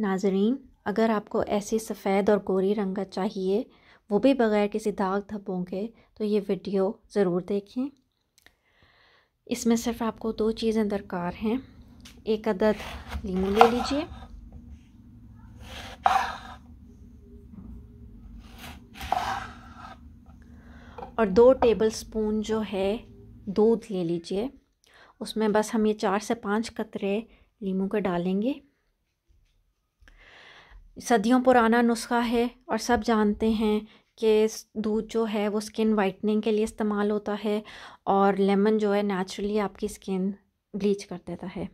नाजरीन अगर आपको ऐसी सफ़ेद और गोरी रंगत चाहिए वो भी बग़ैर किसी दाग धब्बों के तो ये वीडियो ज़रूर देखें इसमें सिर्फ आपको दो चीज़ें दरकार हैं एक अदद लीमू ले लीजिए और दो टेबल स्पून जो है दूध ले लीजिए उसमें बस हम ये चार से पाँच कतरे लीमू के डालेंगे सदियों पुराना नुस्खा है और सब जानते हैं कि दूध जो है वो स्किन वाइटनिंग के लिए इस्तेमाल होता है और लेमन जो है नेचुरली आपकी स्किन ब्लीच कर देता है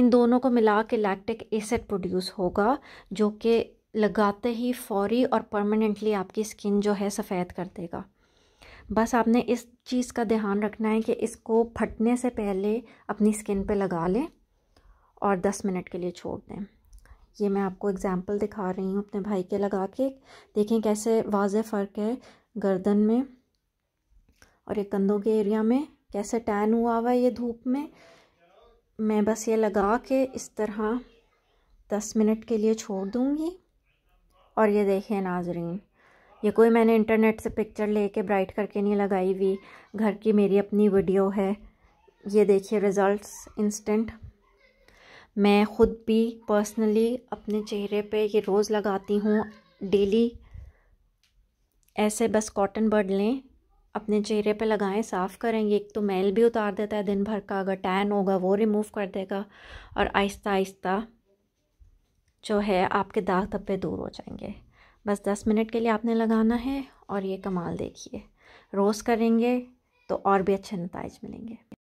इन दोनों को मिला के लैक्टिक एसिड प्रोड्यूस होगा जो कि लगाते ही फौरी और परमानेंटली आपकी स्किन जो है सफ़ेद कर देगा बस आपने इस चीज़ का ध्यान रखना है कि इसको फटने से पहले अपनी स्किन पे लगा लें और 10 मिनट के लिए छोड़ दें ये मैं आपको एग्ज़ाम्पल दिखा रही हूँ अपने भाई के लगा के देखें कैसे वाज फ़र्क है गर्दन में और ये कंधों के एरिया में कैसे टैन हुआ हुआ है ये धूप में मैं बस ये लगा के इस तरह दस मिनट के लिए छोड़ दूँगी और ये देखें नाजरीन ये कोई मैंने इंटरनेट से पिक्चर लेके ब्राइट करके नहीं लगाई हुई घर की मेरी अपनी वीडियो है ये देखिए रिज़ल्ट्स इंस्टेंट मैं ख़ुद भी पर्सनली अपने चेहरे पे ये रोज़ लगाती हूँ डेली ऐसे बस कॉटन बड लें अपने चेहरे पे लगाएं साफ़ करेंगे एक तो मैल भी उतार देता है दिन भर का अगर टैन होगा वो रिमूव कर देगा और आहिस्ता आहिस्ता जो है आपके दाग धब्बे दूर हो जाएंगे बस दस मिनट के लिए आपने लगाना है और ये कमाल देखिए रोज़ करेंगे तो और भी अच्छे नतज मिलेंगे